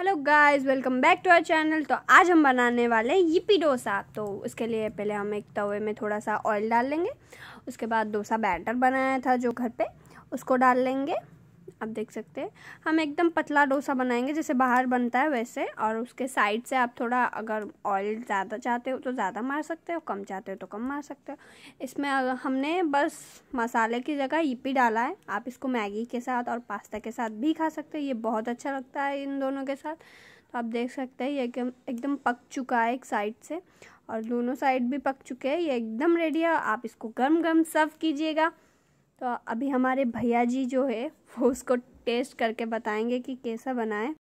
hello guys welcome back to our channel तो आज हम बनाने वाले हैं यिपी डोसा तो उसके लिए पहले हम एक तवे में थोड़ा सा ऑयल डाल लेंगे उसके बाद डोसा बैटर बनाया था जो घर पे उसको डाल लेंगे आप देख सकते हैं हम एकदम पतला डोसा बनाएंगे जैसे बाहर बनता है वैसे और उसके साइड से आप थोड़ा अगर ऑयल ज़्यादा चाहते हो तो ज़्यादा मार सकते हो कम चाहते हो तो कम मार सकते हो इसमें हमने बस मसाले की जगह ईपी डाला है आप इसको मैगी के साथ और पास्ता के साथ भी खा सकते हो ये बहुत अच्छा लगता है इन दोनों के साथ तो आप देख सकते हैं ये एकदम एकदम पक चुका है एक साइड से और दोनों साइड भी पक चुके हैं ये एकदम रेडी है आप इसको गर्म गर्म सर्व कीजिएगा तो अभी हमारे भैया जी जो है वो उसको टेस्ट करके बताएंगे कि कैसा बना है